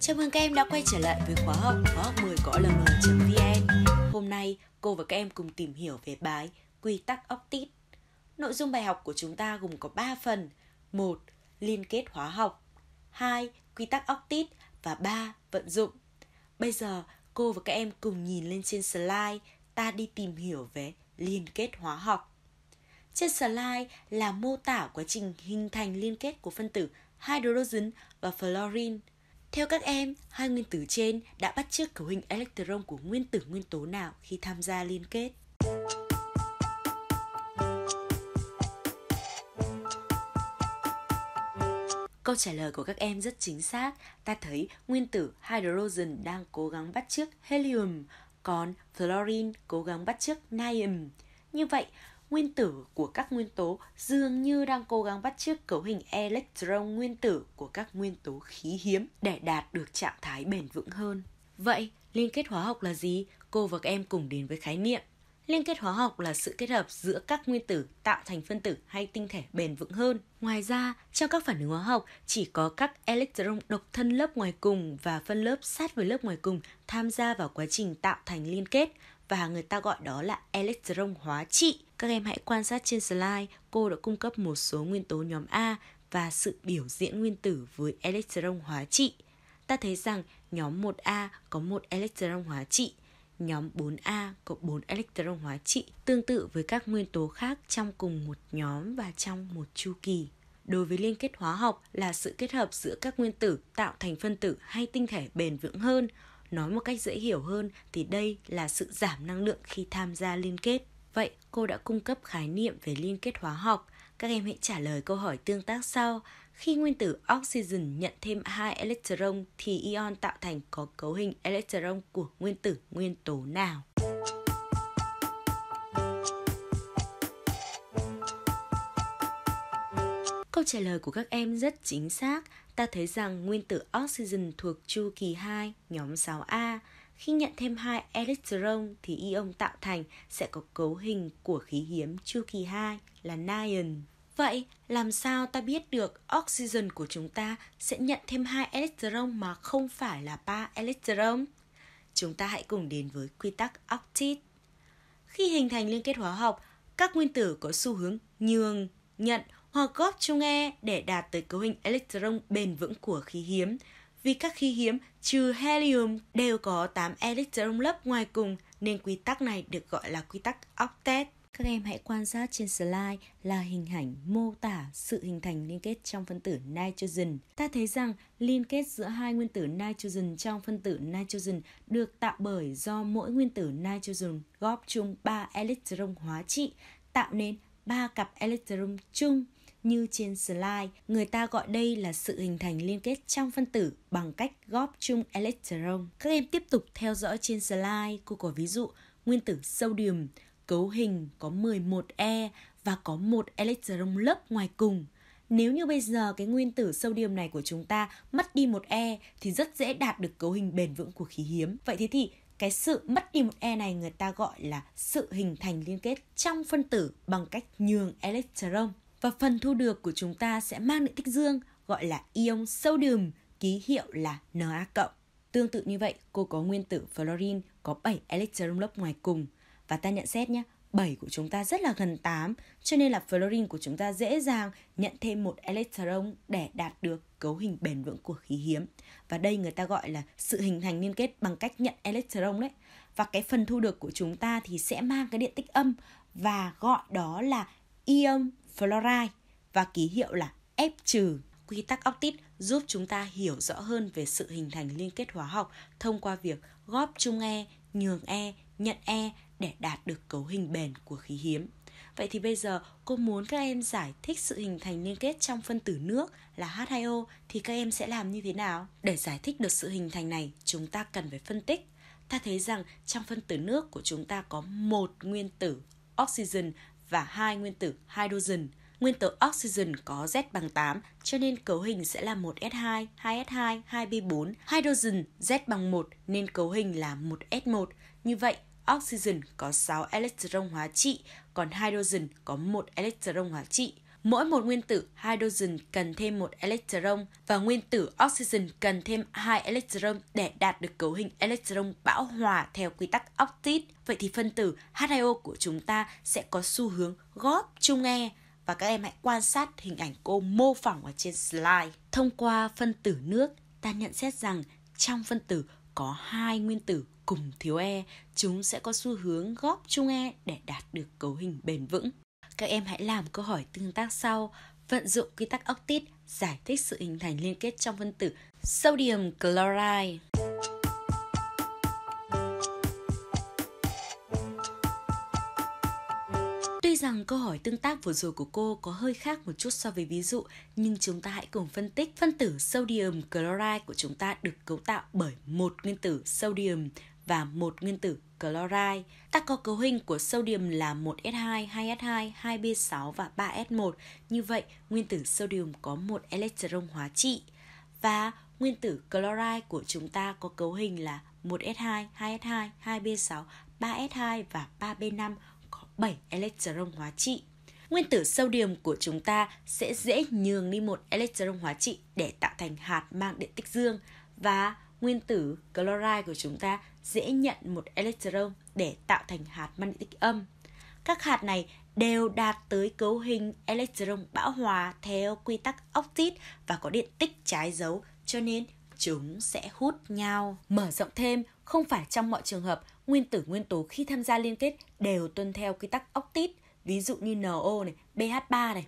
Chào mừng các em đã quay trở lại với khóa học khóa học 10 của olm.vn. Hôm nay, cô và các em cùng tìm hiểu về bài Quy tắc Optit. Nội dung bài học của chúng ta gồm có 3 phần. 1. Liên kết hóa học 2. Quy tắc Optit và 3. Vận dụng. Bây giờ, cô và các em cùng nhìn lên trên slide, ta đi tìm hiểu về liên kết hóa học. Trên slide là mô tả quá trình hình thành liên kết của phân tử hydrogen và fluorine theo các em, hai nguyên tử trên đã bắt chước cấu hình electron của nguyên tử nguyên tố nào khi tham gia liên kết? Câu trả lời của các em rất chính xác. Ta thấy nguyên tử hydrogen đang cố gắng bắt chước helium, còn fluorine cố gắng bắt chước natrium. Như vậy, nguyên tử của các nguyên tố dường như đang cố gắng bắt chước cấu hình electron nguyên tử của các nguyên tố khí hiếm để đạt được trạng thái bền vững hơn. Vậy, liên kết hóa học là gì? Cô và các em cùng đến với khái niệm. Liên kết hóa học là sự kết hợp giữa các nguyên tử tạo thành phân tử hay tinh thể bền vững hơn. Ngoài ra, trong các phản ứng hóa học, chỉ có các electron độc thân lớp ngoài cùng và phân lớp sát với lớp ngoài cùng tham gia vào quá trình tạo thành liên kết và người ta gọi đó là electron hóa trị các em hãy quan sát trên slide, cô đã cung cấp một số nguyên tố nhóm A và sự biểu diễn nguyên tử với electron hóa trị. Ta thấy rằng nhóm 1A có một electron hóa trị, nhóm 4A có 4 electron hóa trị, tương tự với các nguyên tố khác trong cùng một nhóm và trong một chu kỳ. Đối với liên kết hóa học là sự kết hợp giữa các nguyên tử tạo thành phân tử hay tinh thể bền vững hơn. Nói một cách dễ hiểu hơn thì đây là sự giảm năng lượng khi tham gia liên kết cô đã cung cấp khái niệm về liên kết hóa học. Các em hãy trả lời câu hỏi tương tác sau. Khi nguyên tử oxygen nhận thêm hai electron thì ion tạo thành có cấu hình electron của nguyên tử nguyên tố nào? Câu trả lời của các em rất chính xác. Ta thấy rằng nguyên tử oxygen thuộc chu kỳ 2, nhóm 6A. Khi nhận thêm hai electron thì ion tạo thành sẽ có cấu hình của khí hiếm chu kỳ 2 là nion. Vậy, làm sao ta biết được oxygen của chúng ta sẽ nhận thêm hai electron mà không phải là ba electron? Chúng ta hãy cùng đến với quy tắc octet. Khi hình thành liên kết hóa học, các nguyên tử có xu hướng nhường, nhận hoặc góp chung e để đạt tới cấu hình electron bền vững của khí hiếm – vì các khí hiếm trừ helium đều có 8 electron lớp ngoài cùng nên quy tắc này được gọi là quy tắc octet. Các em hãy quan sát trên slide là hình ảnh mô tả sự hình thành liên kết trong phân tử nitrogen. Ta thấy rằng liên kết giữa hai nguyên tử nitrogen trong phân tử nitrogen được tạo bởi do mỗi nguyên tử nitrogen góp chung 3 electron hóa trị tạo nên 3 cặp electron chung. Như trên slide, người ta gọi đây là sự hình thành liên kết trong phân tử bằng cách góp chung electron. Các em tiếp tục theo dõi trên slide, cô có ví dụ nguyên tử sodium cấu hình có 11 e và có một electron lớp ngoài cùng. Nếu như bây giờ cái nguyên tử sodium này của chúng ta mất đi một e thì rất dễ đạt được cấu hình bền vững của khí hiếm. Vậy thế thì cái sự mất đi một e này người ta gọi là sự hình thành liên kết trong phân tử bằng cách nhường electron và phần thu được của chúng ta sẽ mang điện tích dương gọi là ion sodium, ký hiệu là Na+. Tương tự như vậy, cô có nguyên tử fluorine có 7 electron lớp ngoài cùng và ta nhận xét nhé, 7 của chúng ta rất là gần 8, cho nên là fluorine của chúng ta dễ dàng nhận thêm một electron để đạt được cấu hình bền vững của khí hiếm. Và đây người ta gọi là sự hình thành liên kết bằng cách nhận electron đấy. Và cái phần thu được của chúng ta thì sẽ mang cái điện tích âm và gọi đó là ion fluoride và ký hiệu là F trừ. Quy tắc octit giúp chúng ta hiểu rõ hơn về sự hình thành liên kết hóa học thông qua việc góp chung E, nhường E, nhận E để đạt được cấu hình bền của khí hiếm. Vậy thì bây giờ cô muốn các em giải thích sự hình thành liên kết trong phân tử nước là H2O thì các em sẽ làm như thế nào? Để giải thích được sự hình thành này, chúng ta cần phải phân tích. Ta thấy rằng trong phân tử nước của chúng ta có một nguyên tử oxygen và hai nguyên tử hydrogen. Nguyên tử oxygen có Z bằng 8, cho nên cấu hình sẽ là 1S2, 2S2, 2B4. Hydrogen Z bằng 1 nên cấu hình là 1S1. Như vậy, oxygen có 6 electron hóa trị, còn hydrogen có 1 electron hóa trị. Mỗi một nguyên tử hydrogen cần thêm một electron và nguyên tử oxygen cần thêm hai electron để đạt được cấu hình electron bão hòa theo quy tắc octet. Vậy thì phân tử H2O của chúng ta sẽ có xu hướng góp chung e và các em hãy quan sát hình ảnh cô mô phỏng ở trên slide. Thông qua phân tử nước, ta nhận xét rằng trong phân tử có hai nguyên tử cùng thiếu e, chúng sẽ có xu hướng góp chung e để đạt được cấu hình bền vững. Các em hãy làm câu hỏi tương tác sau, vận dụng quy tắc ốc tít giải thích sự hình thành liên kết trong phân tử sodium chloride. Tuy rằng câu hỏi tương tác vừa rồi của cô có hơi khác một chút so với ví dụ, nhưng chúng ta hãy cùng phân tích phân tử sodium chloride của chúng ta được cấu tạo bởi một nguyên tử sodium và một nguyên tử chloride. ta có cấu hình của sodium là 1s2, 2s2, 2b6 và 3s1. Như vậy, nguyên tử sodium có một electron hóa trị và nguyên tử chloride của chúng ta có cấu hình là 1s2, 2s2, 2b6, 3s2 và 3b5 có 7 electron hóa trị. Nguyên tử sodium của chúng ta sẽ dễ nhường đi một electron hóa trị để tạo thành hạt mang điện tích dương và nguyên tử chloride của chúng ta dễ nhận một electron để tạo thành hạt magnetic âm. Các hạt này đều đạt tới cấu hình electron bão hòa theo quy tắc octet và có điện tích trái dấu cho nên chúng sẽ hút nhau. Mở rộng thêm, không phải trong mọi trường hợp nguyên tử nguyên tố khi tham gia liên kết đều tuân theo quy tắc octet. ví dụ như NO này, BH3 này.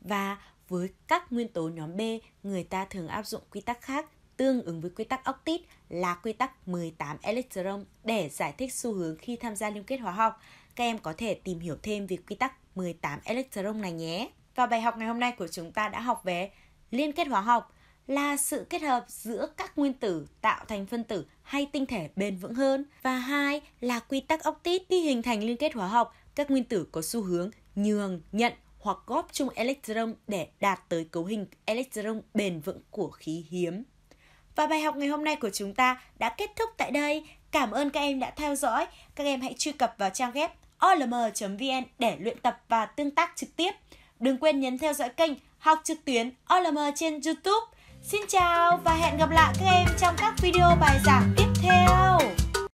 Và với các nguyên tố nhóm B, người ta thường áp dụng quy tắc khác tương ứng với quy tắc Octit là quy tắc 18 electron để giải thích xu hướng khi tham gia liên kết hóa học. Các em có thể tìm hiểu thêm về quy tắc 18 electron này nhé. Và bài học ngày hôm nay của chúng ta đã học về liên kết hóa học là sự kết hợp giữa các nguyên tử tạo thành phân tử hay tinh thể bền vững hơn và hai là quy tắc Octit khi hình thành liên kết hóa học các nguyên tử có xu hướng nhường nhận hoặc góp chung electron để đạt tới cấu hình electron bền vững của khí hiếm và bài học ngày hôm nay của chúng ta đã kết thúc tại đây. Cảm ơn các em đã theo dõi. Các em hãy truy cập vào trang web olm.vn để luyện tập và tương tác trực tiếp. Đừng quên nhấn theo dõi kênh Học trực tuyến OLM trên YouTube. Xin chào và hẹn gặp lại các em trong các video bài giảng tiếp theo.